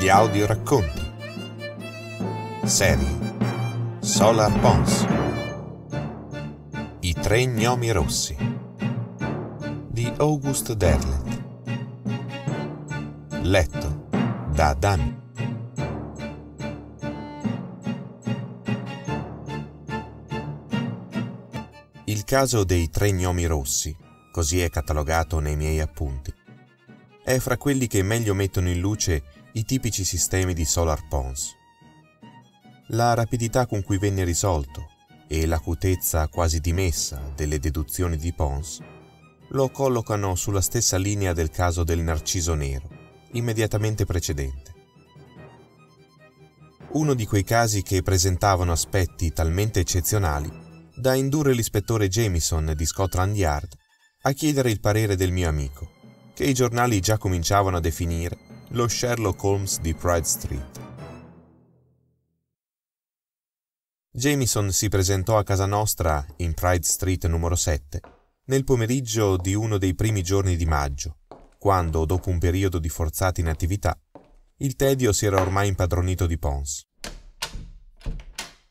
gli audio racconti. Serie Solar Pons I tre gnomi rossi di August Derlet Letto da Dan. Il caso dei tre gnomi rossi, così è catalogato nei miei appunti, è fra quelli che meglio mettono in luce i tipici sistemi di solar pons. La rapidità con cui venne risolto e l'acutezza quasi dimessa delle deduzioni di Pons lo collocano sulla stessa linea del caso del Narciso Nero, immediatamente precedente. Uno di quei casi che presentavano aspetti talmente eccezionali da indurre l'ispettore Jameson di Scotland Yard a chiedere il parere del mio amico, che i giornali già cominciavano a definire lo Sherlock Holmes di Pride Street. Jameson si presentò a casa nostra in Pride Street numero 7 nel pomeriggio di uno dei primi giorni di maggio, quando, dopo un periodo di forzata inattività, il tedio si era ormai impadronito di Pons.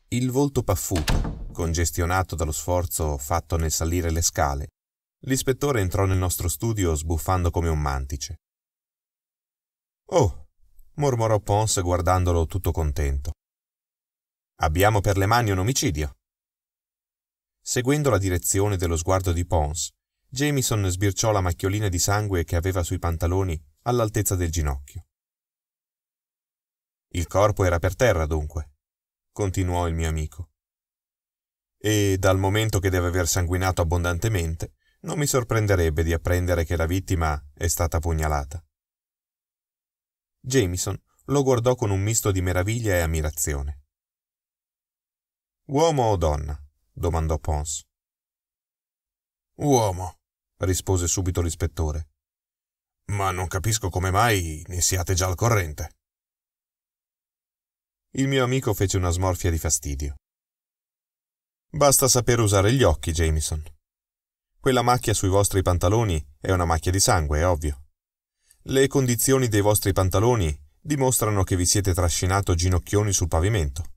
Il volto paffuto, congestionato dallo sforzo fatto nel salire le scale, l'ispettore entrò nel nostro studio sbuffando come un mantice. Oh, mormorò Pons guardandolo tutto contento. Abbiamo per le mani un omicidio. Seguendo la direzione dello sguardo di Pons, Jamison sbirciò la macchiolina di sangue che aveva sui pantaloni all'altezza del ginocchio. Il corpo era per terra, dunque, continuò il mio amico. E dal momento che deve aver sanguinato abbondantemente, non mi sorprenderebbe di apprendere che la vittima è stata pugnalata. Jameson lo guardò con un misto di meraviglia e ammirazione. Uomo o donna? domandò Pons. Uomo, rispose subito l'ispettore. Ma non capisco come mai ne siate già al corrente. Il mio amico fece una smorfia di fastidio. Basta sapere usare gli occhi, Jameson. Quella macchia sui vostri pantaloni è una macchia di sangue, è ovvio. Le condizioni dei vostri pantaloni dimostrano che vi siete trascinato ginocchioni sul pavimento.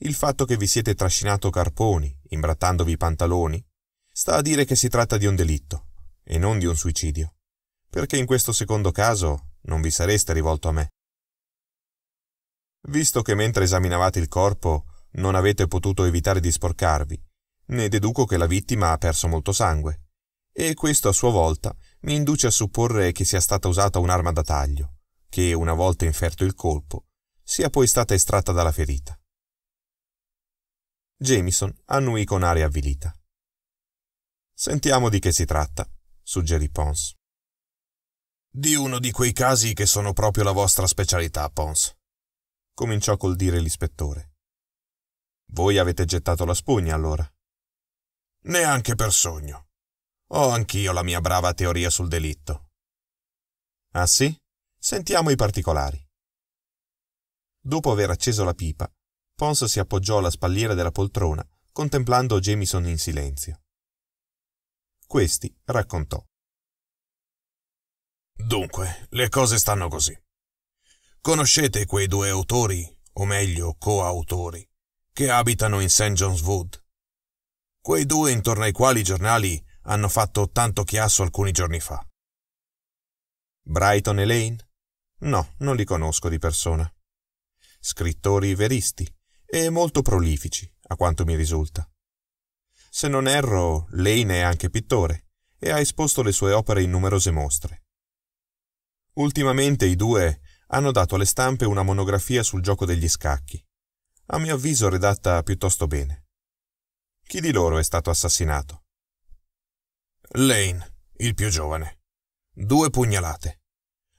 Il fatto che vi siete trascinato carponi, imbrattandovi i pantaloni, sta a dire che si tratta di un delitto e non di un suicidio, perché in questo secondo caso non vi sareste rivolto a me. Visto che mentre esaminavate il corpo non avete potuto evitare di sporcarvi, ne deduco che la vittima ha perso molto sangue, e questo a sua volta mi induce a supporre che sia stata usata un'arma da taglio, che una volta inferto il colpo, sia poi stata estratta dalla ferita. Jamison annuì con aria avvilita. Sentiamo di che si tratta, suggerì Pons. Di uno di quei casi che sono proprio la vostra specialità, Pons, cominciò col dire l'ispettore. Voi avete gettato la spugna allora? Neanche per sogno. Ho anch'io la mia brava teoria sul delitto. Ah sì? Sentiamo i particolari. Dopo aver acceso la pipa, Pons si appoggiò alla spalliera della poltrona, contemplando Jamison in silenzio. Questi raccontò. Dunque, le cose stanno così. Conoscete quei due autori, o meglio coautori, che abitano in St. John's Wood? Quei due intorno ai quali i giornali hanno fatto tanto chiasso alcuni giorni fa. Brighton e Lane? No, non li conosco di persona. Scrittori veristi e molto prolifici, a quanto mi risulta. Se non erro, Lane è anche pittore e ha esposto le sue opere in numerose mostre. Ultimamente i due hanno dato alle stampe una monografia sul gioco degli scacchi, a mio avviso redatta piuttosto bene. Chi di loro è stato assassinato? Lane, il più giovane. Due pugnalate.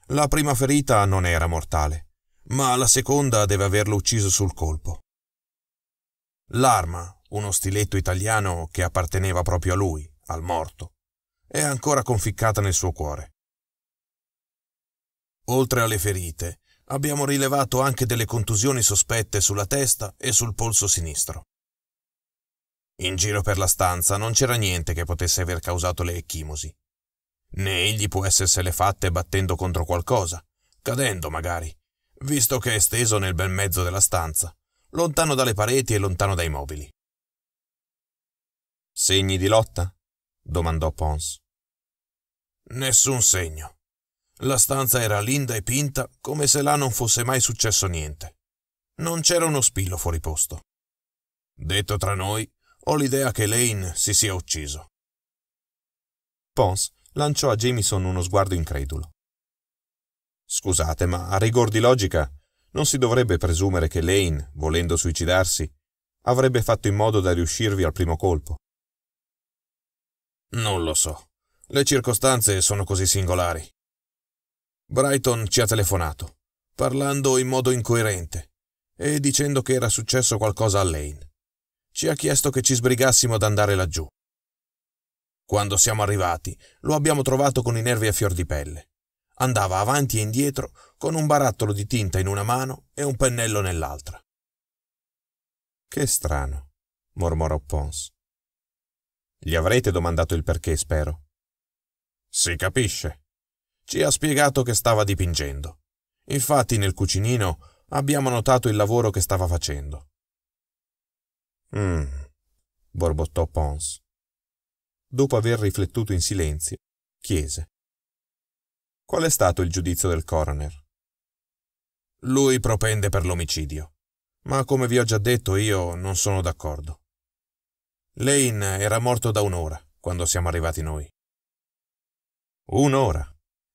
La prima ferita non era mortale, ma la seconda deve averlo ucciso sul colpo. L'arma, uno stiletto italiano che apparteneva proprio a lui, al morto, è ancora conficcata nel suo cuore. Oltre alle ferite, abbiamo rilevato anche delle contusioni sospette sulla testa e sul polso sinistro. In giro per la stanza non c'era niente che potesse aver causato le ecchimosi. Né egli può essersele fatte battendo contro qualcosa, cadendo magari, visto che è steso nel bel mezzo della stanza, lontano dalle pareti e lontano dai mobili. Segni di lotta? domandò Pons. Nessun segno. La stanza era linda e pinta come se là non fosse mai successo niente. Non c'era uno spillo fuori posto. Detto tra noi, ho l'idea che Lane si sia ucciso. Pons lanciò a Jamison uno sguardo incredulo. Scusate, ma a rigor di logica non si dovrebbe presumere che Lane, volendo suicidarsi, avrebbe fatto in modo da riuscirvi al primo colpo. Non lo so. Le circostanze sono così singolari. Brighton ci ha telefonato, parlando in modo incoerente e dicendo che era successo qualcosa a Lane. Ci ha chiesto che ci sbrigassimo ad andare laggiù. Quando siamo arrivati, lo abbiamo trovato con i nervi a fior di pelle. Andava avanti e indietro con un barattolo di tinta in una mano e un pennello nell'altra. Che strano, mormorò Pons. Gli avrete domandato il perché, spero. Si capisce. Ci ha spiegato che stava dipingendo. Infatti nel cucinino abbiamo notato il lavoro che stava facendo. Mm, borbottò Pons. Dopo aver riflettuto in silenzio, chiese. Qual è stato il giudizio del coroner? Lui propende per l'omicidio, ma come vi ho già detto io non sono d'accordo. Lane era morto da un'ora quando siamo arrivati noi. Un'ora,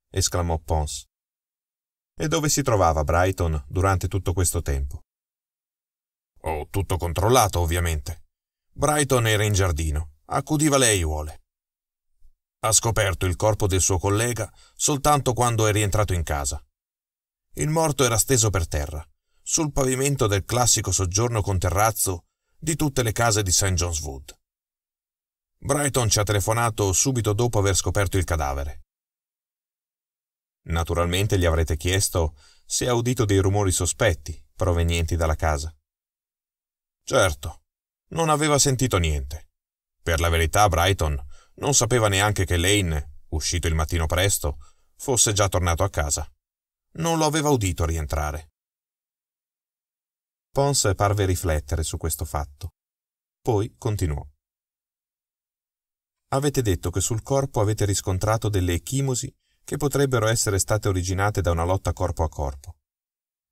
esclamò Pons. E dove si trovava Brighton durante tutto questo tempo? Ho tutto controllato, ovviamente. Brighton era in giardino, accudiva lei vuole. Ha scoperto il corpo del suo collega soltanto quando è rientrato in casa. Il morto era steso per terra, sul pavimento del classico soggiorno con terrazzo di tutte le case di St. John's Wood. Brighton ci ha telefonato subito dopo aver scoperto il cadavere. Naturalmente gli avrete chiesto se ha udito dei rumori sospetti provenienti dalla casa. Certo, non aveva sentito niente. Per la verità Brighton non sapeva neanche che Lane, uscito il mattino presto, fosse già tornato a casa. Non lo aveva udito rientrare. Pons parve riflettere su questo fatto. Poi continuò. Avete detto che sul corpo avete riscontrato delle echimosi che potrebbero essere state originate da una lotta corpo a corpo.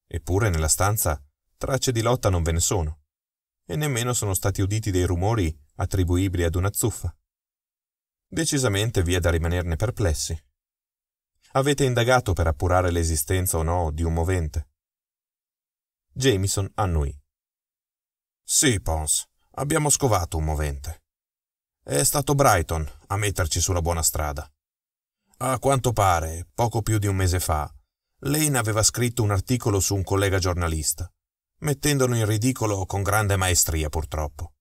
Eppure nella stanza tracce di lotta non ve ne sono e nemmeno sono stati uditi dei rumori attribuibili ad una zuffa. Decisamente vi è da rimanerne perplessi. Avete indagato per appurare l'esistenza o no di un movente? Jameson annui. Sì, Pons, abbiamo scovato un movente. È stato Brighton a metterci sulla buona strada. A quanto pare, poco più di un mese fa, Lane aveva scritto un articolo su un collega giornalista mettendolo in ridicolo con grande maestria purtroppo.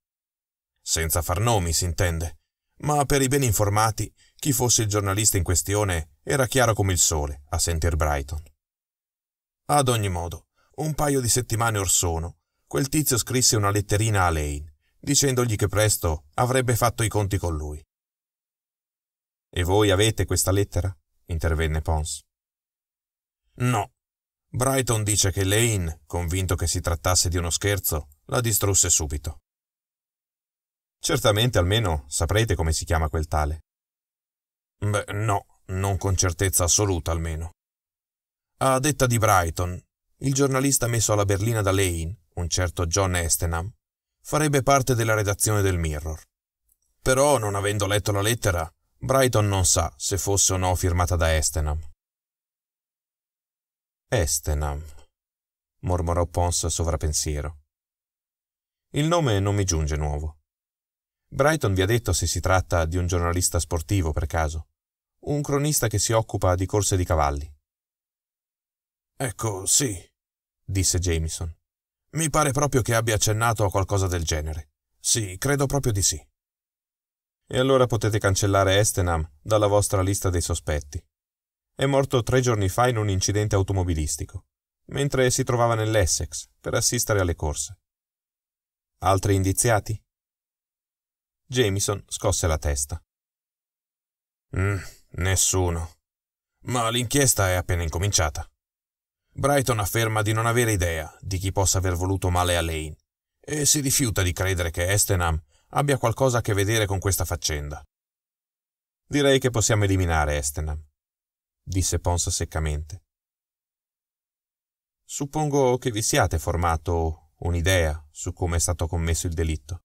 Senza far nomi, si intende, ma per i ben informati, chi fosse il giornalista in questione era chiaro come il sole a sentir Brighton. Ad ogni modo, un paio di settimane or sono, quel tizio scrisse una letterina a Lane, dicendogli che presto avrebbe fatto i conti con lui. E voi avete questa lettera? intervenne Pons. No, Brighton dice che Lane, convinto che si trattasse di uno scherzo, la distrusse subito. Certamente almeno saprete come si chiama quel tale. Beh, no, non con certezza assoluta almeno. A detta di Brighton, il giornalista messo alla berlina da Lane, un certo John Estenham, farebbe parte della redazione del Mirror. Però, non avendo letto la lettera, Brighton non sa se fosse o no firmata da Estenham. Estenam, mormorò Pons sovrapensiero. Il nome non mi giunge nuovo. Brighton vi ha detto se si tratta di un giornalista sportivo per caso, un cronista che si occupa di corse di cavalli. Ecco, sì, disse Jameson. Mi pare proprio che abbia accennato a qualcosa del genere. Sì, credo proprio di sì. E allora potete cancellare Estenham dalla vostra lista dei sospetti è morto tre giorni fa in un incidente automobilistico, mentre si trovava nell'Essex per assistere alle corse. Altri indiziati? Jameson scosse la testa. Mm, nessuno. Ma l'inchiesta è appena incominciata. Brighton afferma di non avere idea di chi possa aver voluto male a Lane e si rifiuta di credere che Estenham abbia qualcosa a che vedere con questa faccenda. Direi che possiamo eliminare Estenham disse Ponsa seccamente. Suppongo che vi siate formato un'idea su come è stato commesso il delitto.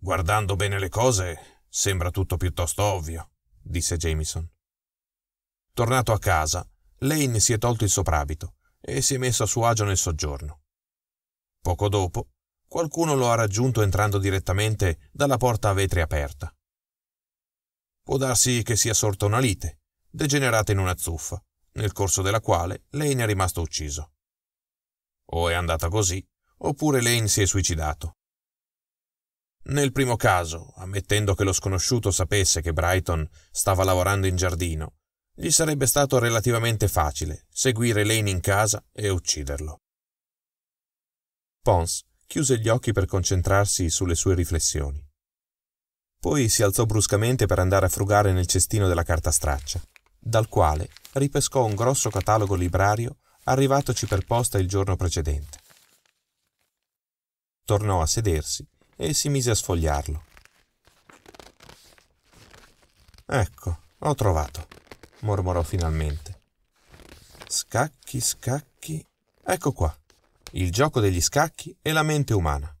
Guardando bene le cose, sembra tutto piuttosto ovvio, disse Jamison. Tornato a casa, Lane si è tolto il soprabito e si è messo a suo agio nel soggiorno. Poco dopo, qualcuno lo ha raggiunto entrando direttamente dalla porta a vetri aperta. Può darsi che sia sorta una lite, degenerata in una zuffa, nel corso della quale Lane è rimasto ucciso. O è andata così, oppure Lane si è suicidato. Nel primo caso, ammettendo che lo sconosciuto sapesse che Brighton stava lavorando in giardino, gli sarebbe stato relativamente facile seguire Lane in casa e ucciderlo. Pons chiuse gli occhi per concentrarsi sulle sue riflessioni. Poi si alzò bruscamente per andare a frugare nel cestino della carta straccia dal quale ripescò un grosso catalogo librario arrivatoci per posta il giorno precedente. Tornò a sedersi e si mise a sfogliarlo. Ecco, ho trovato, mormorò finalmente. Scacchi, scacchi. Ecco qua. Il gioco degli scacchi e la mente umana.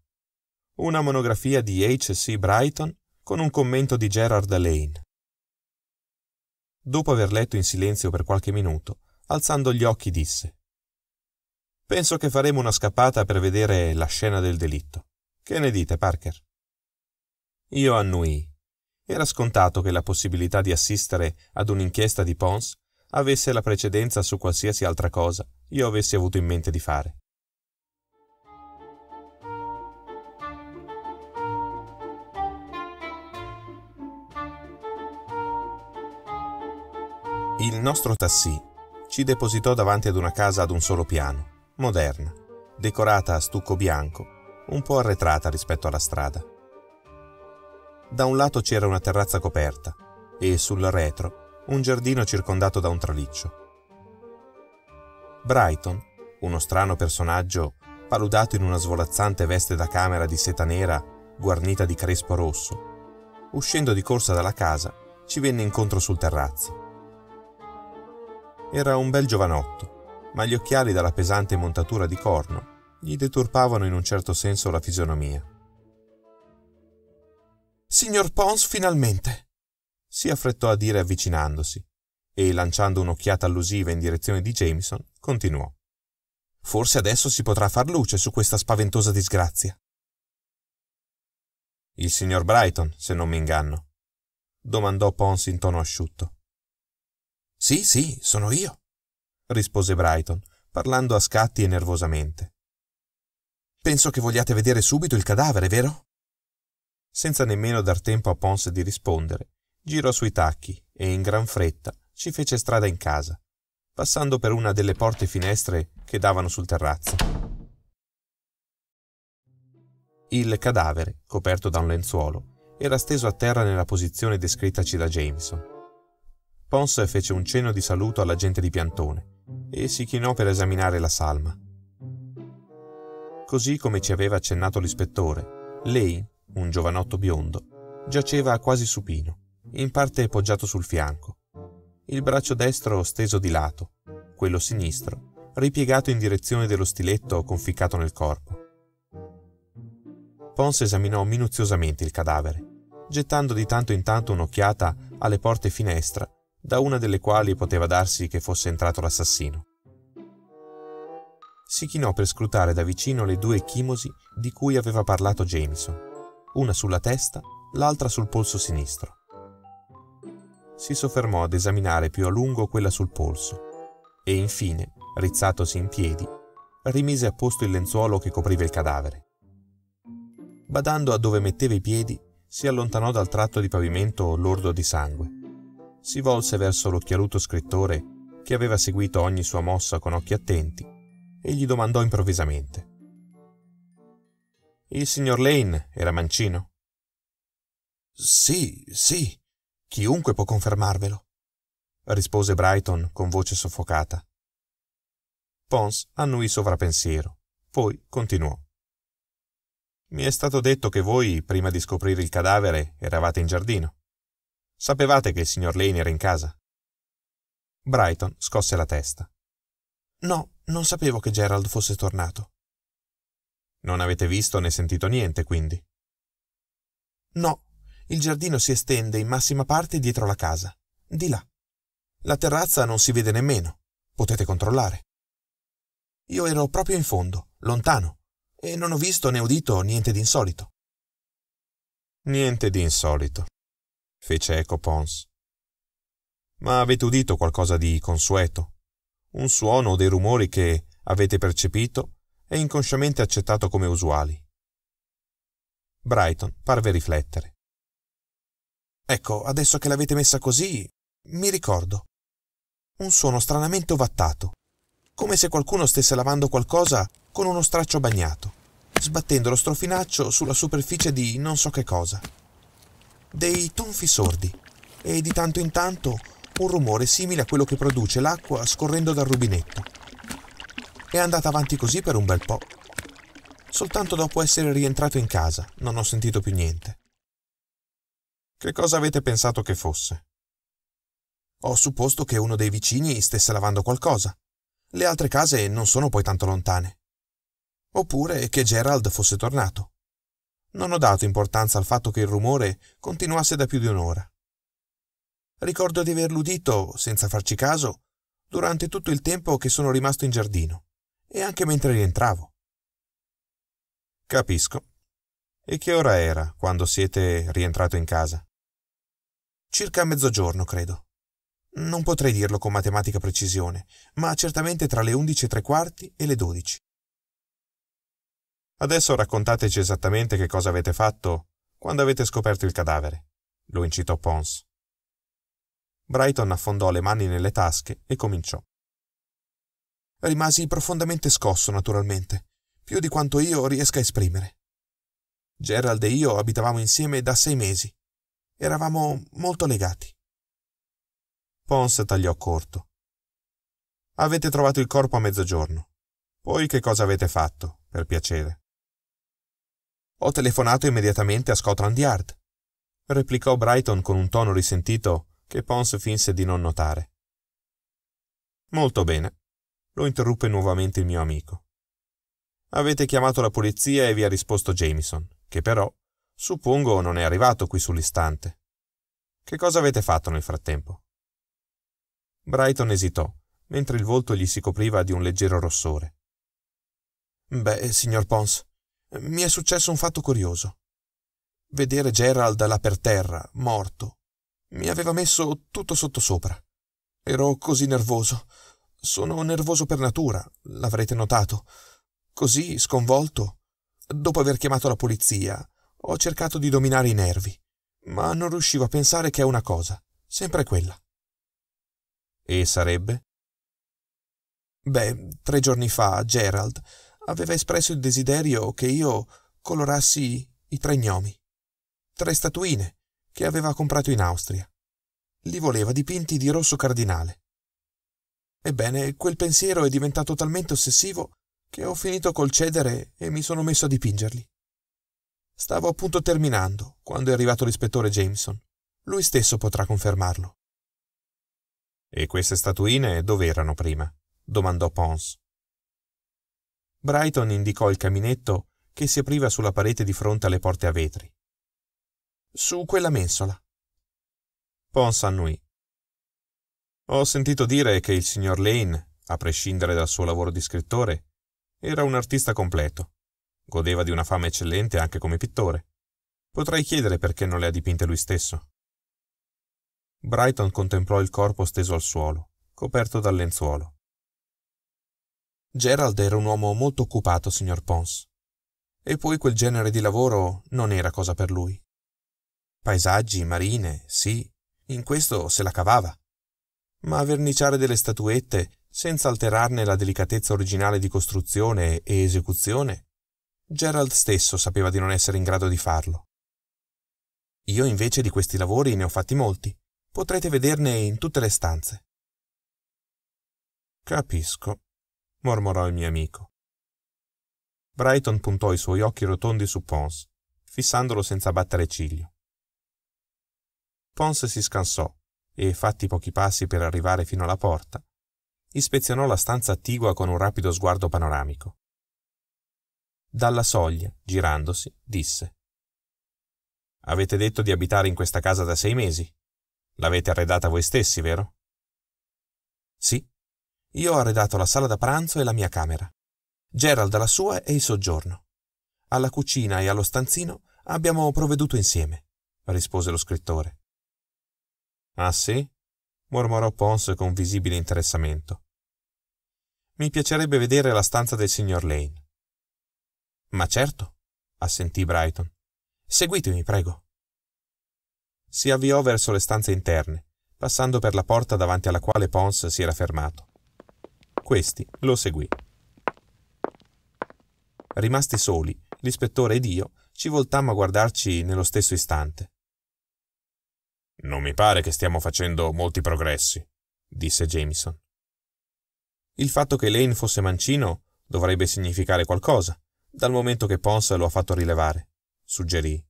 Una monografia di H.C. Brighton con un commento di Gerard Lane. Dopo aver letto in silenzio per qualche minuto, alzando gli occhi disse Penso che faremo una scappata per vedere la scena del delitto. Che ne dite, Parker? Io annui. Era scontato che la possibilità di assistere ad un'inchiesta di Pons avesse la precedenza su qualsiasi altra cosa io avessi avuto in mente di fare. Il nostro tassì ci depositò davanti ad una casa ad un solo piano, moderna, decorata a stucco bianco, un po' arretrata rispetto alla strada. Da un lato c'era una terrazza coperta e sul retro un giardino circondato da un traliccio. Brighton, uno strano personaggio paludato in una svolazzante veste da camera di seta nera guarnita di crespo rosso, uscendo di corsa dalla casa, ci venne incontro sul terrazzo. Era un bel giovanotto, ma gli occhiali dalla pesante montatura di corno gli deturpavano in un certo senso la fisionomia. Signor Pons, finalmente! si affrettò a dire avvicinandosi e, lanciando un'occhiata allusiva in direzione di Jameson, continuò. Forse adesso si potrà far luce su questa spaventosa disgrazia. Il signor Brighton, se non mi inganno, domandò Pons in tono asciutto. Sì, sì, sono io, rispose Brighton, parlando a scatti e nervosamente. Penso che vogliate vedere subito il cadavere, vero? Senza nemmeno dar tempo a Pons di rispondere, girò sui tacchi e in gran fretta ci fece strada in casa, passando per una delle porte finestre che davano sul terrazzo. Il cadavere, coperto da un lenzuolo, era steso a terra nella posizione descrittaci da Jameson. Pons fece un cenno di saluto alla gente di Piantone e si chinò per esaminare la salma. Così come ci aveva accennato l'ispettore, lei, un giovanotto biondo, giaceva quasi supino, in parte poggiato sul fianco, il braccio destro steso di lato, quello sinistro ripiegato in direzione dello stiletto conficcato nel corpo. Pons esaminò minuziosamente il cadavere, gettando di tanto in tanto un'occhiata alle porte finestra da una delle quali poteva darsi che fosse entrato l'assassino. Si chinò per scrutare da vicino le due chimosi di cui aveva parlato Jameson, una sulla testa, l'altra sul polso sinistro. Si soffermò ad esaminare più a lungo quella sul polso e infine, rizzatosi in piedi, rimise a posto il lenzuolo che copriva il cadavere. Badando a dove metteva i piedi, si allontanò dal tratto di pavimento lordo di sangue si volse verso l'occhialuto scrittore che aveva seguito ogni sua mossa con occhi attenti e gli domandò improvvisamente. Il signor Lane era mancino? Sì, sì, chiunque può confermarvelo, rispose Brighton con voce soffocata. Pons annui sovrappensiero, poi continuò. Mi è stato detto che voi, prima di scoprire il cadavere, eravate in giardino. Sapevate che il signor Lane era in casa? Brighton scosse la testa. No, non sapevo che Gerald fosse tornato. Non avete visto né sentito niente, quindi? No, il giardino si estende in massima parte dietro la casa, di là. La terrazza non si vede nemmeno, potete controllare. Io ero proprio in fondo, lontano, e non ho visto né udito niente di insolito. Niente di insolito, fece eco Pons. Ma avete udito qualcosa di consueto? Un suono o dei rumori che avete percepito e inconsciamente accettato come usuali? Brighton parve riflettere. Ecco, adesso che l'avete messa così, mi ricordo. Un suono stranamente ovattato, come se qualcuno stesse lavando qualcosa con uno straccio bagnato, sbattendo lo strofinaccio sulla superficie di non so che cosa dei tonfi sordi e di tanto in tanto un rumore simile a quello che produce l'acqua scorrendo dal rubinetto. È andata avanti così per un bel po'. Soltanto dopo essere rientrato in casa non ho sentito più niente. Che cosa avete pensato che fosse? Ho supposto che uno dei vicini stesse lavando qualcosa. Le altre case non sono poi tanto lontane. Oppure che Gerald fosse tornato. Non ho dato importanza al fatto che il rumore continuasse da più di un'ora. Ricordo di averlo udito, senza farci caso, durante tutto il tempo che sono rimasto in giardino e anche mentre rientravo. Capisco. E che ora era quando siete rientrato in casa? Circa mezzogiorno, credo. Non potrei dirlo con matematica precisione, ma certamente tra le undici e tre quarti e le dodici. Adesso raccontateci esattamente che cosa avete fatto quando avete scoperto il cadavere, lo incitò Pons. Brighton affondò le mani nelle tasche e cominciò. Rimasi profondamente scosso, naturalmente, più di quanto io riesca a esprimere. Gerald e io abitavamo insieme da sei mesi. Eravamo molto legati. Pons tagliò corto. Avete trovato il corpo a mezzogiorno. Poi che cosa avete fatto, per piacere? Ho telefonato immediatamente a Scotland Yard, replicò Brighton con un tono risentito che Pons finse di non notare. Molto bene, lo interruppe nuovamente il mio amico. Avete chiamato la polizia e vi ha risposto Jameson, che però, suppongo, non è arrivato qui sull'istante. Che cosa avete fatto nel frattempo? Brighton esitò, mentre il volto gli si copriva di un leggero rossore. Beh, signor Pons, mi è successo un fatto curioso. Vedere Gerald là per terra, morto, mi aveva messo tutto sottosopra. Ero così nervoso. Sono nervoso per natura, l'avrete notato. Così, sconvolto, dopo aver chiamato la polizia, ho cercato di dominare i nervi, ma non riuscivo a pensare che è una cosa, sempre quella. E sarebbe? Beh, tre giorni fa Gerald aveva espresso il desiderio che io colorassi i tre gnomi, tre statuine che aveva comprato in Austria. Li voleva dipinti di rosso cardinale. Ebbene, quel pensiero è diventato talmente ossessivo che ho finito col cedere e mi sono messo a dipingerli. Stavo appunto terminando quando è arrivato l'ispettore Jameson. Lui stesso potrà confermarlo. E queste statuine dove erano prima? domandò Pons. Brighton indicò il caminetto che si apriva sulla parete di fronte alle porte a vetri. Su quella mensola. Pons annui. Ho sentito dire che il signor Lane, a prescindere dal suo lavoro di scrittore, era un artista completo. Godeva di una fama eccellente anche come pittore. Potrei chiedere perché non le ha dipinte lui stesso. Brighton contemplò il corpo steso al suolo, coperto dal lenzuolo. Gerald era un uomo molto occupato, signor Pons. E poi quel genere di lavoro non era cosa per lui. Paesaggi, marine, sì, in questo se la cavava. Ma verniciare delle statuette, senza alterarne la delicatezza originale di costruzione e esecuzione, Gerald stesso sapeva di non essere in grado di farlo. Io invece di questi lavori ne ho fatti molti. Potrete vederne in tutte le stanze. Capisco, mormorò il mio amico. Brighton puntò i suoi occhi rotondi su Pons, fissandolo senza battere ciglio. Pons si scansò e, fatti pochi passi per arrivare fino alla porta, ispezionò la stanza attigua con un rapido sguardo panoramico. Dalla soglia, girandosi, disse Avete detto di abitare in questa casa da sei mesi. L'avete arredata voi stessi, vero? Sì, io ho arredato la sala da pranzo e la mia camera. Gerald la sua e il soggiorno. Alla cucina e allo stanzino abbiamo provveduto insieme, rispose lo scrittore. Ah sì? mormorò Pons con visibile interessamento. Mi piacerebbe vedere la stanza del signor Lane. Ma certo, assentì Brighton. Seguitemi, prego. Si avviò verso le stanze interne, passando per la porta davanti alla quale Pons si era fermato. Questi lo seguì. Rimasti soli, l'ispettore ed io ci voltammo a guardarci nello stesso istante. Non mi pare che stiamo facendo molti progressi, disse Jameson. Il fatto che Lane fosse mancino dovrebbe significare qualcosa, dal momento che Pons lo ha fatto rilevare, suggerì.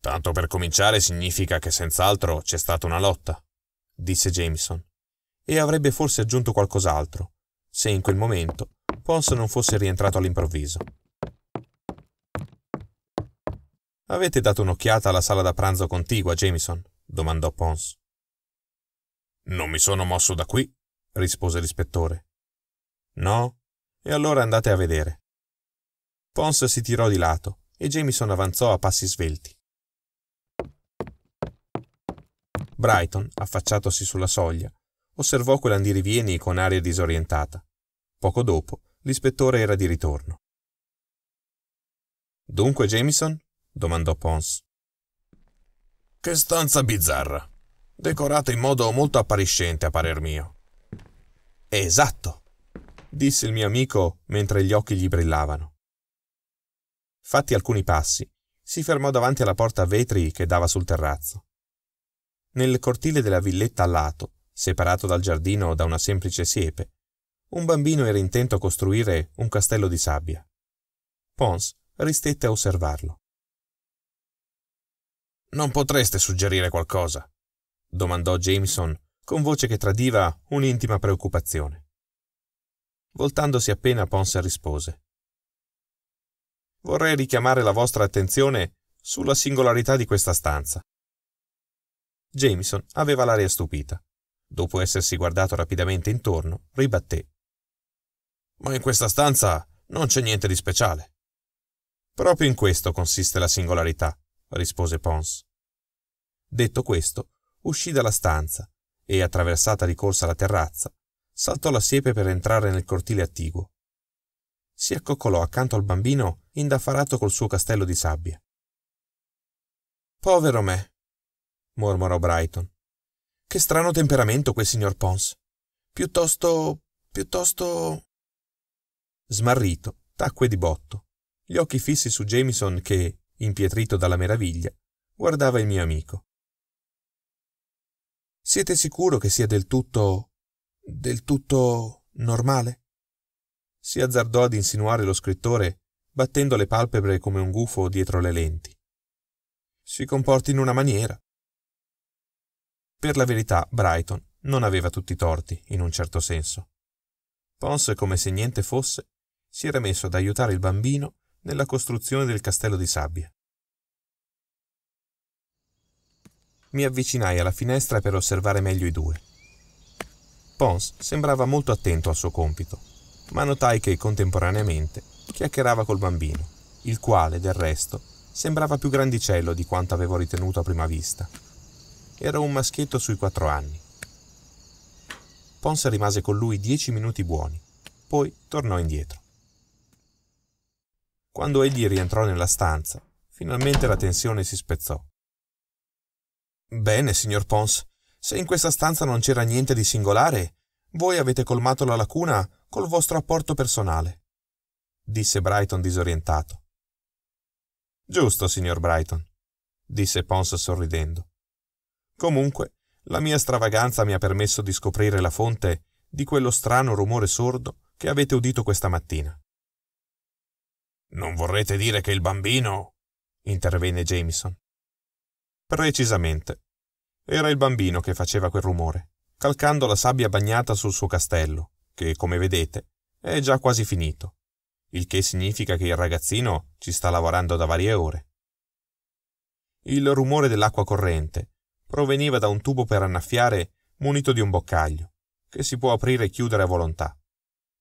Tanto per cominciare significa che senz'altro c'è stata una lotta, disse Jameson e avrebbe forse aggiunto qualcos'altro, se in quel momento Pons non fosse rientrato all'improvviso. Avete dato un'occhiata alla sala da pranzo contigua, Jameson? domandò Pons. Non mi sono mosso da qui, rispose l'ispettore. No? E allora andate a vedere. Pons si tirò di lato e Jameson avanzò a passi svelti. Brighton, affacciatosi sulla soglia, osservò quell'andirivieni con aria disorientata. Poco dopo, l'ispettore era di ritorno. Dunque, Jameson? domandò Pons. Che stanza bizzarra, decorata in modo molto appariscente a parer mio. Esatto, disse il mio amico mentre gli occhi gli brillavano. Fatti alcuni passi, si fermò davanti alla porta a vetri che dava sul terrazzo. Nel cortile della villetta a lato separato dal giardino da una semplice siepe. Un bambino era intento a costruire un castello di sabbia. Pons ristette a osservarlo. Non potreste suggerire qualcosa? domandò Jameson con voce che tradiva un'intima preoccupazione. Voltandosi appena Pons rispose. Vorrei richiamare la vostra attenzione sulla singolarità di questa stanza. Jameson aveva l'aria stupita. Dopo essersi guardato rapidamente intorno, ribatté. Ma in questa stanza non c'è niente di speciale. Proprio in questo consiste la singolarità, rispose Pons. Detto questo, uscì dalla stanza e, attraversata di corsa la terrazza, saltò la siepe per entrare nel cortile attiguo. Si accoccolò accanto al bambino indaffarato col suo castello di sabbia. Povero me, mormorò Brighton. Che strano temperamento quel signor Pons. Piuttosto... piuttosto... Smarrito, tacque di botto, gli occhi fissi su Jamison che, impietrito dalla meraviglia, guardava il mio amico. Siete sicuro che sia del tutto... del tutto... normale? Si azzardò ad insinuare lo scrittore, battendo le palpebre come un gufo dietro le lenti. Si comporti in una maniera, per la verità, Brighton non aveva tutti i torti, in un certo senso. Pons, come se niente fosse, si era messo ad aiutare il bambino nella costruzione del castello di sabbia. Mi avvicinai alla finestra per osservare meglio i due. Pons sembrava molto attento al suo compito, ma notai che contemporaneamente chiacchierava col bambino, il quale, del resto, sembrava più grandicello di quanto avevo ritenuto a prima vista. Era un maschietto sui quattro anni. Pons rimase con lui dieci minuti buoni, poi tornò indietro. Quando egli rientrò nella stanza, finalmente la tensione si spezzò. Bene, signor Pons, se in questa stanza non c'era niente di singolare, voi avete colmato la lacuna col vostro apporto personale, disse Brighton disorientato. Giusto, signor Brighton, disse Pons sorridendo. Comunque, la mia stravaganza mi ha permesso di scoprire la fonte di quello strano rumore sordo che avete udito questa mattina. Non vorrete dire che il bambino... intervenne Jameson. Precisamente. Era il bambino che faceva quel rumore, calcando la sabbia bagnata sul suo castello, che, come vedete, è già quasi finito, il che significa che il ragazzino ci sta lavorando da varie ore. Il rumore dell'acqua corrente proveniva da un tubo per annaffiare munito di un boccaglio, che si può aprire e chiudere a volontà.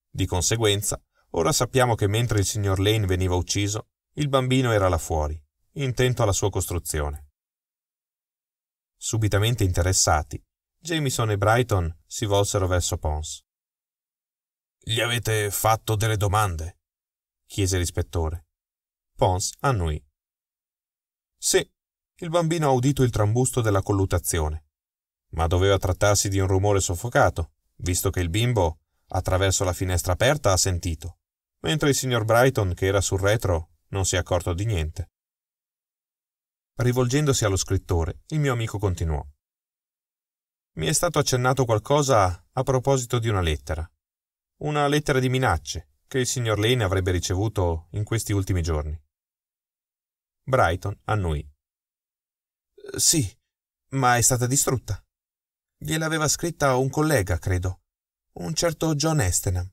Di conseguenza, ora sappiamo che mentre il signor Lane veniva ucciso, il bambino era là fuori, intento alla sua costruzione. Subitamente interessati, Jameson e Brighton si volsero verso Pons. Gli avete fatto delle domande? chiese l'ispettore. Pons annui. Sì, il bambino ha udito il trambusto della colluttazione, ma doveva trattarsi di un rumore soffocato, visto che il bimbo, attraverso la finestra aperta, ha sentito, mentre il signor Brighton, che era sul retro, non si è accorto di niente. Rivolgendosi allo scrittore, il mio amico continuò. Mi è stato accennato qualcosa a proposito di una lettera. Una lettera di minacce che il signor Lane avrebbe ricevuto in questi ultimi giorni. Brighton annuì. Sì, ma è stata distrutta. Gliel'aveva scritta un collega, credo, un certo John Estenham,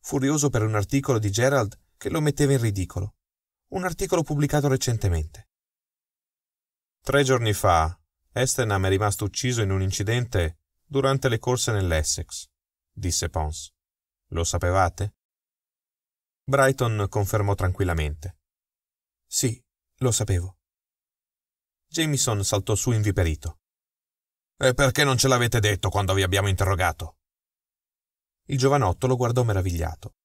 furioso per un articolo di Gerald che lo metteva in ridicolo, un articolo pubblicato recentemente. Tre giorni fa, Estenham è rimasto ucciso in un incidente durante le corse nell'Essex, disse Pons. Lo sapevate? Brighton confermò tranquillamente. Sì, lo sapevo. Jamison saltò su inviperito. E perché non ce l'avete detto quando vi abbiamo interrogato? Il giovanotto lo guardò meravigliato.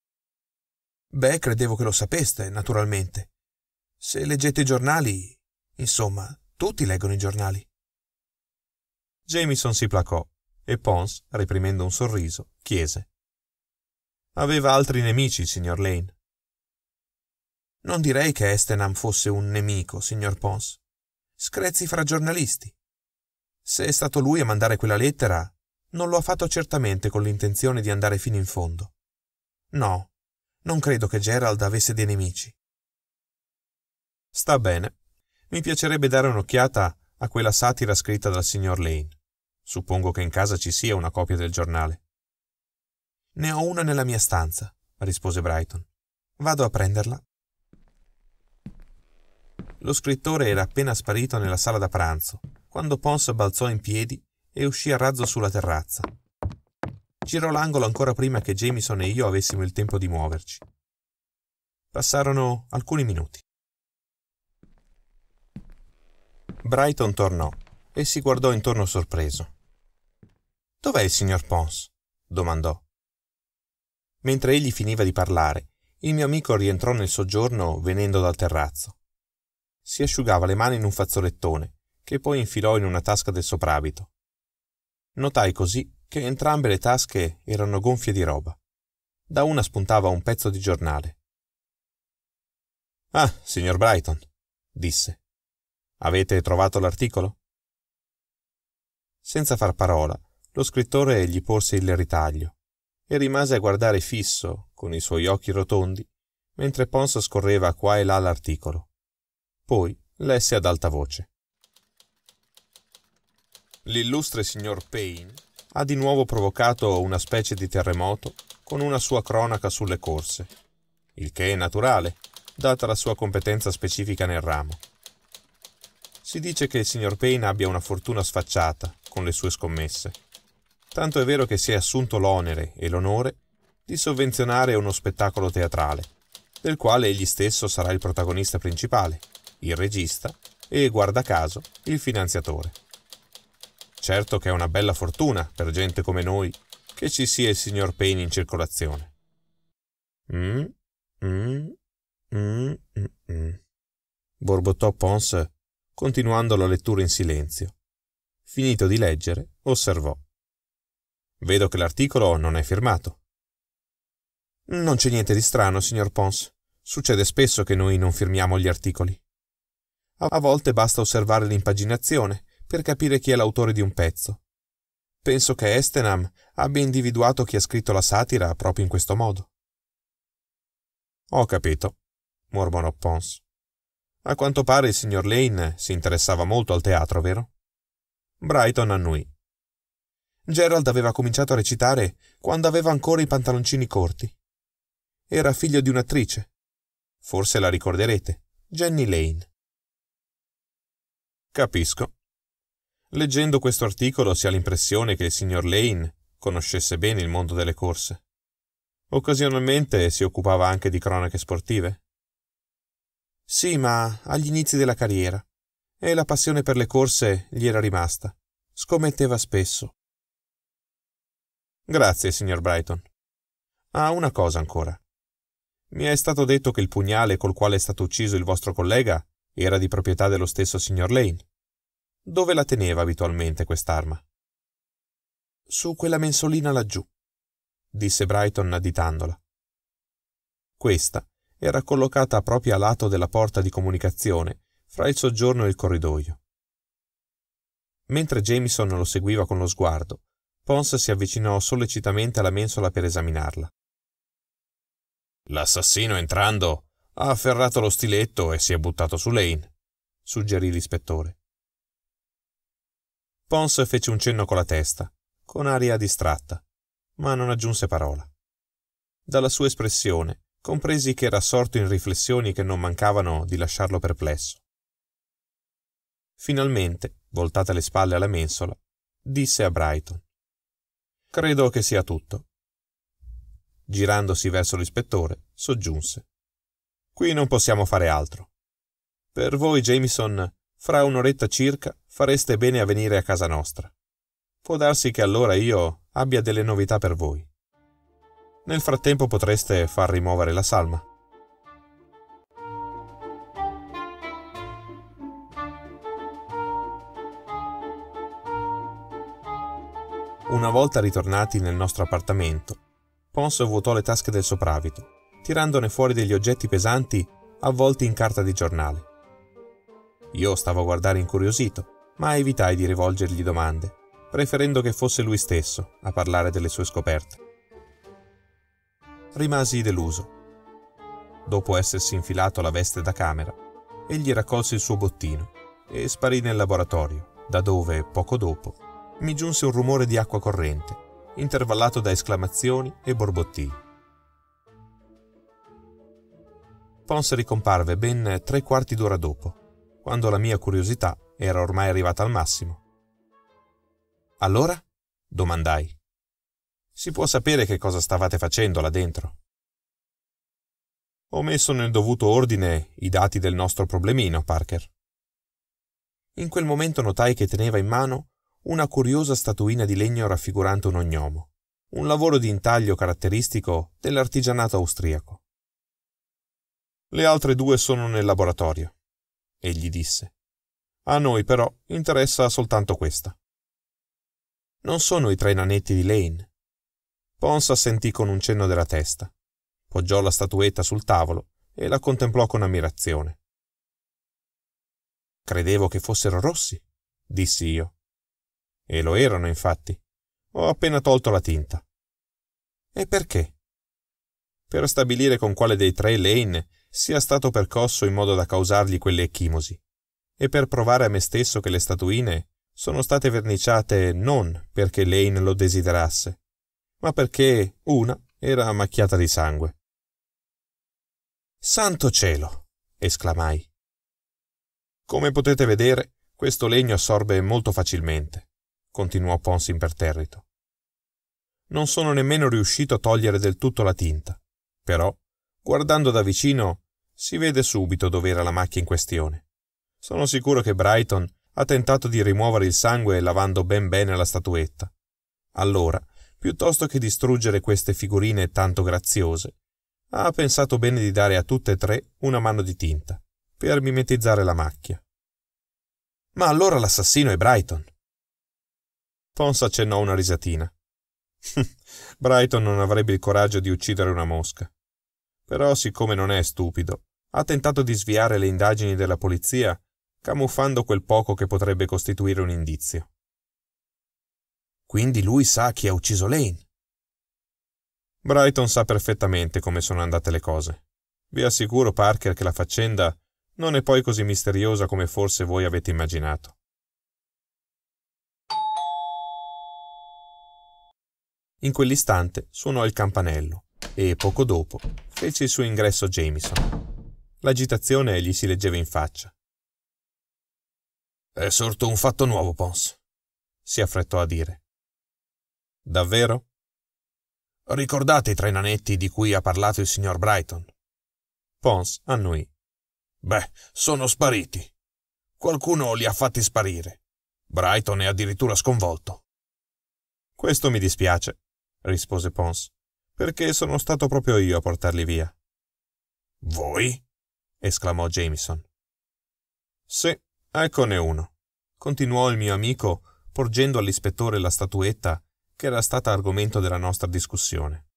Beh, credevo che lo sapeste, naturalmente. Se leggete i giornali, insomma, tutti leggono i giornali. Jamison si placò e Pons, reprimendo un sorriso, chiese. Aveva altri nemici, signor Lane. Non direi che Estenham fosse un nemico, signor Pons screzi fra giornalisti. Se è stato lui a mandare quella lettera, non lo ha fatto certamente con l'intenzione di andare fino in fondo. No, non credo che Gerald avesse dei nemici. Sta bene. Mi piacerebbe dare un'occhiata a quella satira scritta dal signor Lane. Suppongo che in casa ci sia una copia del giornale. Ne ho una nella mia stanza, rispose Brighton. Vado a prenderla lo scrittore era appena sparito nella sala da pranzo, quando Pons balzò in piedi e uscì a razzo sulla terrazza. Girò l'angolo ancora prima che Jameson e io avessimo il tempo di muoverci. Passarono alcuni minuti. Brighton tornò e si guardò intorno sorpreso. Dov'è il signor Pons? domandò. Mentre egli finiva di parlare, il mio amico rientrò nel soggiorno venendo dal terrazzo si asciugava le mani in un fazzolettone, che poi infilò in una tasca del soprabito. Notai così che entrambe le tasche erano gonfie di roba. Da una spuntava un pezzo di giornale. Ah, signor Brighton, disse. Avete trovato l'articolo? Senza far parola, lo scrittore gli porse il ritaglio e rimase a guardare fisso, con i suoi occhi rotondi, mentre Pons scorreva qua e là l'articolo. Poi lesse ad alta voce. L'illustre signor Payne ha di nuovo provocato una specie di terremoto con una sua cronaca sulle corse, il che è naturale, data la sua competenza specifica nel ramo. Si dice che il signor Payne abbia una fortuna sfacciata con le sue scommesse. Tanto è vero che si è assunto l'onere e l'onore di sovvenzionare uno spettacolo teatrale, del quale egli stesso sarà il protagonista principale il regista e, guarda caso, il finanziatore. Certo che è una bella fortuna per gente come noi che ci sia il signor Payne in circolazione. Mm mm, mm, mm, mm, borbottò Pons, continuando la lettura in silenzio. Finito di leggere, osservò. Vedo che l'articolo non è firmato. Non c'è niente di strano, signor Pons. Succede spesso che noi non firmiamo gli articoli. A volte basta osservare l'impaginazione per capire chi è l'autore di un pezzo. Penso che Estenham abbia individuato chi ha scritto la satira proprio in questo modo. Ho capito, mormorò Pons. A quanto pare il signor Lane si interessava molto al teatro, vero? Brighton annui. Gerald aveva cominciato a recitare quando aveva ancora i pantaloncini corti. Era figlio di un'attrice. Forse la ricorderete, Jenny Lane. Capisco. Leggendo questo articolo si ha l'impressione che il signor Lane conoscesse bene il mondo delle corse. Occasionalmente si occupava anche di cronache sportive. Sì, ma agli inizi della carriera. E la passione per le corse gli era rimasta. Scommetteva spesso. Grazie, signor Brighton. Ah, una cosa ancora. Mi è stato detto che il pugnale col quale è stato ucciso il vostro collega era di proprietà dello stesso signor Lane. Dove la teneva abitualmente quest'arma? Su quella mensolina laggiù, disse Brighton additandola. Questa era collocata proprio a lato della porta di comunicazione fra il soggiorno e il corridoio. Mentre Jameson lo seguiva con lo sguardo, Pons si avvicinò sollecitamente alla mensola per esaminarla. L'assassino entrando ha afferrato lo stiletto e si è buttato su Lane, suggerì l'ispettore. Pons fece un cenno con la testa, con aria distratta, ma non aggiunse parola. Dalla sua espressione compresi che era assorto in riflessioni che non mancavano di lasciarlo perplesso. Finalmente, voltate le spalle alla mensola, disse a Brighton: Credo che sia tutto. Girandosi verso l'ispettore, soggiunse: Qui non possiamo fare altro. Per voi, Jameson, fra un'oretta circa fareste bene a venire a casa nostra. Può darsi che allora io abbia delle novità per voi. Nel frattempo potreste far rimuovere la salma. Una volta ritornati nel nostro appartamento, Pons vuotò le tasche del sopravito, tirandone fuori degli oggetti pesanti avvolti in carta di giornale. Io stavo a guardare incuriosito, ma evitai di rivolgergli domande, preferendo che fosse lui stesso a parlare delle sue scoperte. Rimasi deluso. Dopo essersi infilato la veste da camera, egli raccolse il suo bottino e sparì nel laboratorio, da dove, poco dopo, mi giunse un rumore di acqua corrente, intervallato da esclamazioni e borbottii. Pons ricomparve ben tre quarti d'ora dopo, quando la mia curiosità era ormai arrivata al massimo. Allora? domandai. Si può sapere che cosa stavate facendo là dentro? Ho messo nel dovuto ordine i dati del nostro problemino, Parker. In quel momento notai che teneva in mano una curiosa statuina di legno raffigurante un ognomo, un lavoro di intaglio caratteristico dell'artigianato austriaco. Le altre due sono nel laboratorio egli disse. A noi però interessa soltanto questa. Non sono i tre nanetti di Lane. Pons assentì con un cenno della testa, poggiò la statuetta sul tavolo e la contemplò con ammirazione. Credevo che fossero rossi, dissi io. E lo erano, infatti. Ho appena tolto la tinta. E perché? Per stabilire con quale dei tre Lane sia stato percosso in modo da causargli quelle ecchimosi, e per provare a me stesso che le statuine sono state verniciate non perché Lane lo desiderasse, ma perché una era macchiata di sangue. Santo cielo! esclamai. Come potete vedere, questo legno assorbe molto facilmente, continuò Pons imperterrito. Non sono nemmeno riuscito a togliere del tutto la tinta, però Guardando da vicino, si vede subito dov'era la macchia in questione. Sono sicuro che Brighton ha tentato di rimuovere il sangue lavando ben bene la statuetta. Allora, piuttosto che distruggere queste figurine tanto graziose, ha pensato bene di dare a tutte e tre una mano di tinta, per mimetizzare la macchia. Ma allora l'assassino è Brighton. Pons accennò una risatina. Brighton non avrebbe il coraggio di uccidere una mosca. Però, siccome non è stupido, ha tentato di sviare le indagini della polizia, camuffando quel poco che potrebbe costituire un indizio. Quindi lui sa chi ha ucciso Lane. Brighton sa perfettamente come sono andate le cose. Vi assicuro, Parker, che la faccenda non è poi così misteriosa come forse voi avete immaginato. In quell'istante suonò il campanello e poco dopo fece il suo ingresso Jameson. L'agitazione gli si leggeva in faccia. È sorto un fatto nuovo, Pons, si affrettò a dire. Davvero? Ricordate i tre nanetti di cui ha parlato il signor Brighton? Pons annui. Beh, sono spariti. Qualcuno li ha fatti sparire. Brighton è addirittura sconvolto. Questo mi dispiace, rispose Pons perché sono stato proprio io a portarli via. Voi? esclamò Jameson. Sì, eccone uno, continuò il mio amico, porgendo all'ispettore la statuetta che era stata argomento della nostra discussione.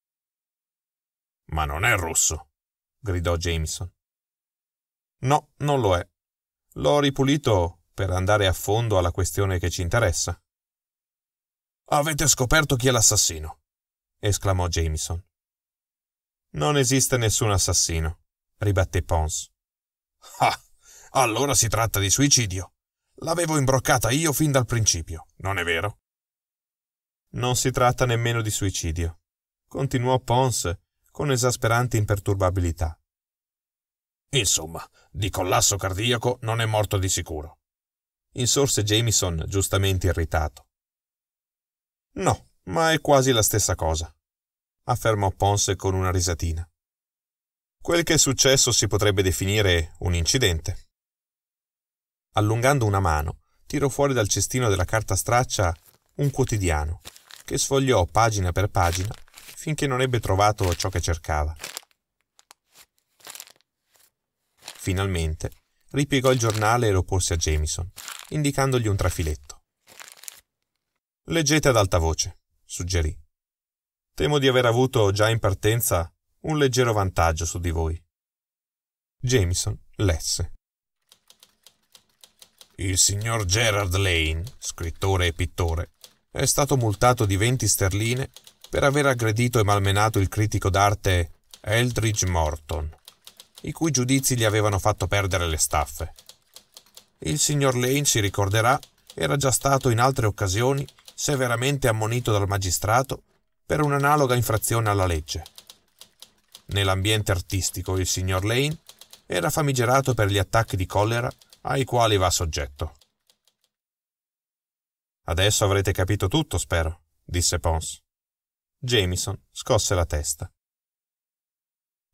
Ma non è rosso, gridò Jameson. No, non lo è. L'ho ripulito per andare a fondo alla questione che ci interessa. Avete scoperto chi è l'assassino esclamò Jameson. Non esiste nessun assassino, ribatté Pons. Ah, allora si tratta di suicidio. L'avevo imbroccata io fin dal principio, non è vero? Non si tratta nemmeno di suicidio, continuò Pons con esasperante imperturbabilità. Insomma, di collasso cardiaco non è morto di sicuro. Insorse Jameson, giustamente irritato. No, ma è quasi la stessa cosa, affermò Ponce con una risatina. Quel che è successo si potrebbe definire un incidente. Allungando una mano, tirò fuori dal cestino della carta straccia un quotidiano, che sfogliò pagina per pagina finché non ebbe trovato ciò che cercava. Finalmente ripiegò il giornale e lo porse a Jamison, indicandogli un trafiletto. Leggete ad alta voce suggerì. Temo di aver avuto già in partenza un leggero vantaggio su di voi. Jameson lesse. Il signor Gerard Lane, scrittore e pittore, è stato multato di 20 sterline per aver aggredito e malmenato il critico d'arte Eldridge Morton, i cui giudizi gli avevano fatto perdere le staffe. Il signor Lane si ricorderà era già stato in altre occasioni severamente ammonito dal magistrato per un'analoga infrazione alla legge. Nell'ambiente artistico il signor Lane era famigerato per gli attacchi di collera ai quali va soggetto. Adesso avrete capito tutto, spero, disse Pons. Jamison scosse la testa.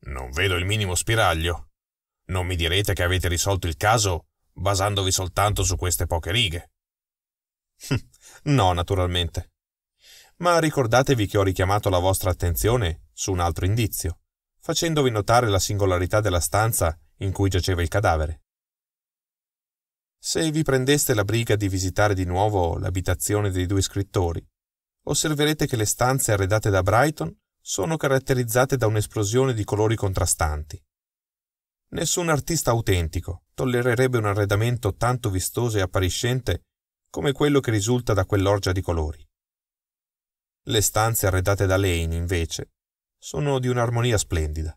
Non vedo il minimo spiraglio. Non mi direte che avete risolto il caso basandovi soltanto su queste poche righe. No, naturalmente. Ma ricordatevi che ho richiamato la vostra attenzione su un altro indizio, facendovi notare la singolarità della stanza in cui giaceva il cadavere. Se vi prendeste la briga di visitare di nuovo l'abitazione dei due scrittori, osserverete che le stanze arredate da Brighton sono caratterizzate da un'esplosione di colori contrastanti. Nessun artista autentico tollererebbe un arredamento tanto vistoso e appariscente come quello che risulta da quell'orgia di colori. Le stanze arredate da Lane, invece, sono di un'armonia splendida.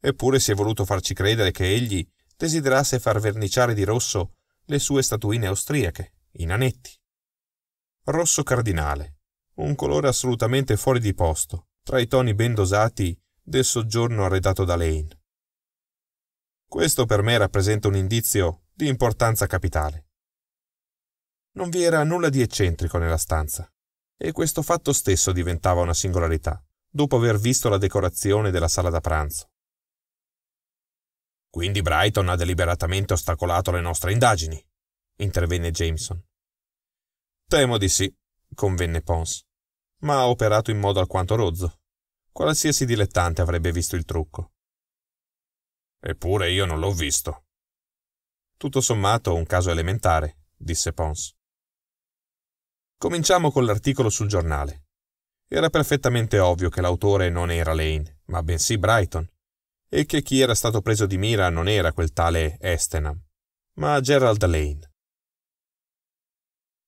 Eppure si è voluto farci credere che egli desiderasse far verniciare di rosso le sue statuine austriache, in anetti. Rosso cardinale, un colore assolutamente fuori di posto, tra i toni ben dosati del soggiorno arredato da Lane. Questo per me rappresenta un indizio di importanza capitale. Non vi era nulla di eccentrico nella stanza. E questo fatto stesso diventava una singolarità, dopo aver visto la decorazione della sala da pranzo. Quindi Brighton ha deliberatamente ostacolato le nostre indagini, intervenne Jameson. Temo di sì, convenne Pons, ma ha operato in modo alquanto rozzo. Qualsiasi dilettante avrebbe visto il trucco. Eppure io non l'ho visto. Tutto sommato un caso elementare, disse Pons. Cominciamo con l'articolo sul giornale. Era perfettamente ovvio che l'autore non era Lane, ma bensì Brighton, e che chi era stato preso di mira non era quel tale Estenham, ma Gerald Lane.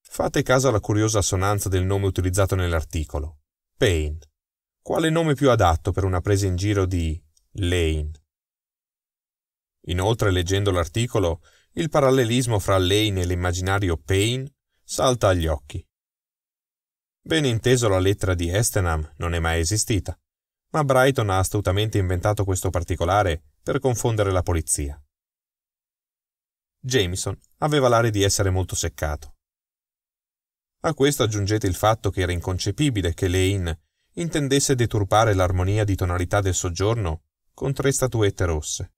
Fate caso alla curiosa assonanza del nome utilizzato nell'articolo, Payne. Quale nome più adatto per una presa in giro di Lane? Inoltre, leggendo l'articolo, il parallelismo fra Lane e l'immaginario Payne salta agli occhi. Ben inteso la lettera di Estenham non è mai esistita, ma Brighton ha astutamente inventato questo particolare per confondere la polizia. Jameson aveva l'aria di essere molto seccato. A questo aggiungete il fatto che era inconcepibile che Lane intendesse deturpare l'armonia di tonalità del soggiorno con tre statuette rosse.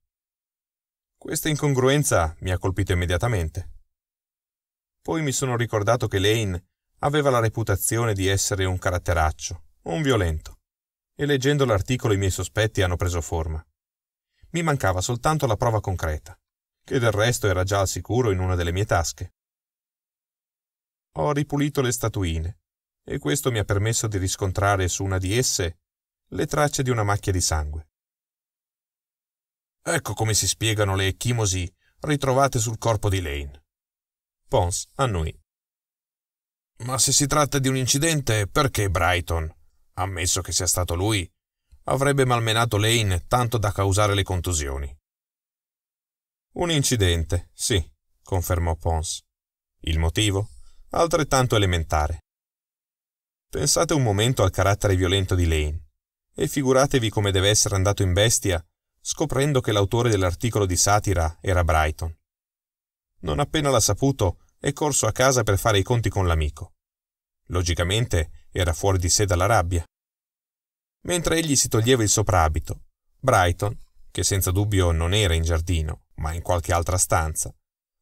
Questa incongruenza mi ha colpito immediatamente. Poi mi sono ricordato che Lane aveva la reputazione di essere un caratteraccio, un violento, e leggendo l'articolo i miei sospetti hanno preso forma. Mi mancava soltanto la prova concreta, che del resto era già al sicuro in una delle mie tasche. Ho ripulito le statuine, e questo mi ha permesso di riscontrare su una di esse le tracce di una macchia di sangue. Ecco come si spiegano le ecchimosi ritrovate sul corpo di Lane. Pons annui. Ma se si tratta di un incidente, perché Brighton, ammesso che sia stato lui, avrebbe malmenato Lane tanto da causare le contusioni? Un incidente, sì, confermò Pons. Il motivo? Altrettanto elementare. Pensate un momento al carattere violento di Lane e figuratevi come deve essere andato in bestia scoprendo che l'autore dell'articolo di satira era Brighton. Non appena l'ha saputo, è corso a casa per fare i conti con l'amico. Logicamente era fuori di sé dalla rabbia. Mentre egli si toglieva il soprabito, Brighton, che senza dubbio non era in giardino, ma in qualche altra stanza,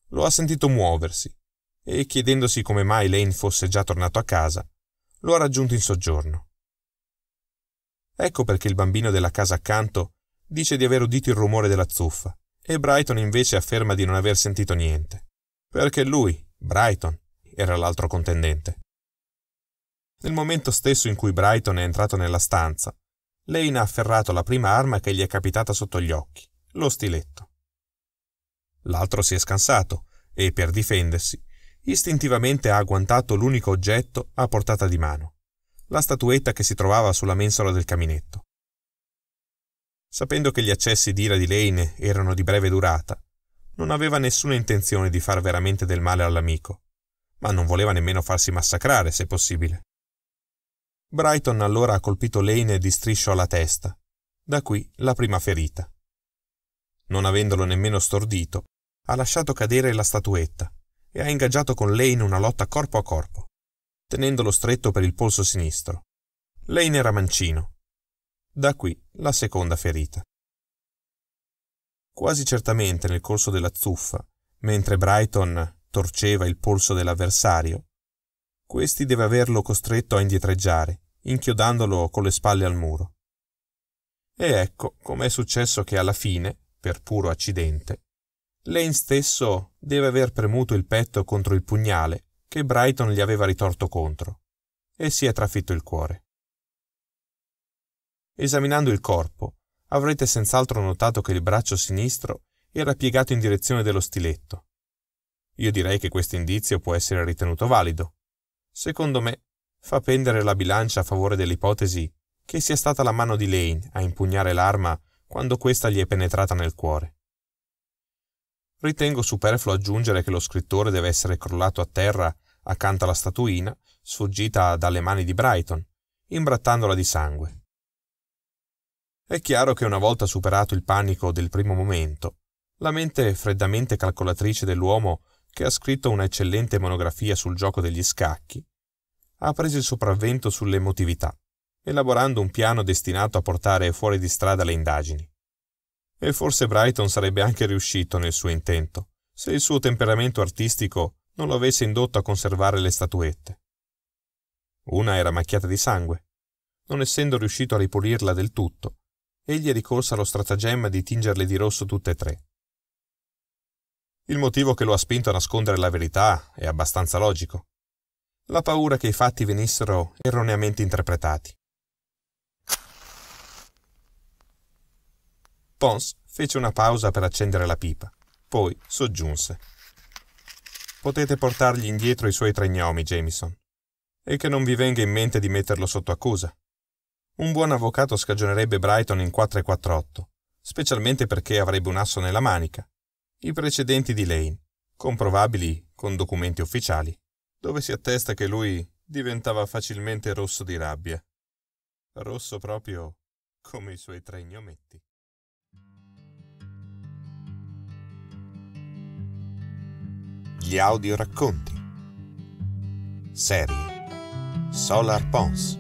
lo ha sentito muoversi e, chiedendosi come mai Lane fosse già tornato a casa, lo ha raggiunto in soggiorno. Ecco perché il bambino della casa accanto dice di aver udito il rumore della zuffa e Brighton invece afferma di non aver sentito niente, perché lui Brighton era l'altro contendente. Nel momento stesso in cui Brighton è entrato nella stanza, Lane ha afferrato la prima arma che gli è capitata sotto gli occhi, lo stiletto. L'altro si è scansato e, per difendersi, istintivamente ha agguantato l'unico oggetto a portata di mano, la statuetta che si trovava sulla mensola del caminetto. Sapendo che gli accessi d'ira di Lane erano di breve durata, non aveva nessuna intenzione di far veramente del male all'amico, ma non voleva nemmeno farsi massacrare, se possibile. Brighton allora ha colpito Lane di striscio alla testa, da qui la prima ferita. Non avendolo nemmeno stordito, ha lasciato cadere la statuetta e ha ingaggiato con Lane una lotta corpo a corpo, tenendolo stretto per il polso sinistro. Lane era mancino. Da qui la seconda ferita quasi certamente nel corso della zuffa, mentre Brighton torceva il polso dell'avversario, questi deve averlo costretto a indietreggiare, inchiodandolo con le spalle al muro. E ecco com'è successo che alla fine, per puro accidente, Lane stesso deve aver premuto il petto contro il pugnale che Brighton gli aveva ritorto contro, e si è trafitto il cuore. Esaminando il corpo, avrete senz'altro notato che il braccio sinistro era piegato in direzione dello stiletto. Io direi che questo indizio può essere ritenuto valido. Secondo me, fa pendere la bilancia a favore dell'ipotesi che sia stata la mano di Lane a impugnare l'arma quando questa gli è penetrata nel cuore. Ritengo superfluo aggiungere che lo scrittore deve essere crollato a terra accanto alla statuina, sfuggita dalle mani di Brighton, imbrattandola di sangue. È chiaro che una volta superato il panico del primo momento, la mente freddamente calcolatrice dell'uomo che ha scritto una eccellente monografia sul gioco degli scacchi, ha preso il sopravvento sull'emotività, elaborando un piano destinato a portare fuori di strada le indagini. E forse Brighton sarebbe anche riuscito nel suo intento, se il suo temperamento artistico non lo avesse indotto a conservare le statuette. Una era macchiata di sangue. Non essendo riuscito a ripulirla del tutto, egli è ricorso allo stratagemma di tingerle di rosso tutte e tre. Il motivo che lo ha spinto a nascondere la verità è abbastanza logico. La paura che i fatti venissero erroneamente interpretati. Pons fece una pausa per accendere la pipa, poi soggiunse. Potete portargli indietro i suoi tre gnomi, Jameson, e che non vi venga in mente di metterlo sotto accusa. Un buon avvocato scagionerebbe Brighton in 4-4-8, specialmente perché avrebbe un asso nella manica. I precedenti di Lane, comprovabili con documenti ufficiali, dove si attesta che lui diventava facilmente rosso di rabbia. Rosso proprio come i suoi tre gnometti. Gli audio racconti. Serie. Solar Pons.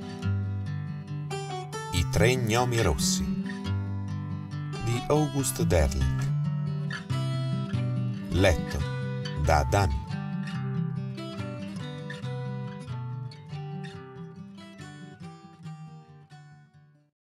I tre gnomi rossi di August Derlich Letto da Dan.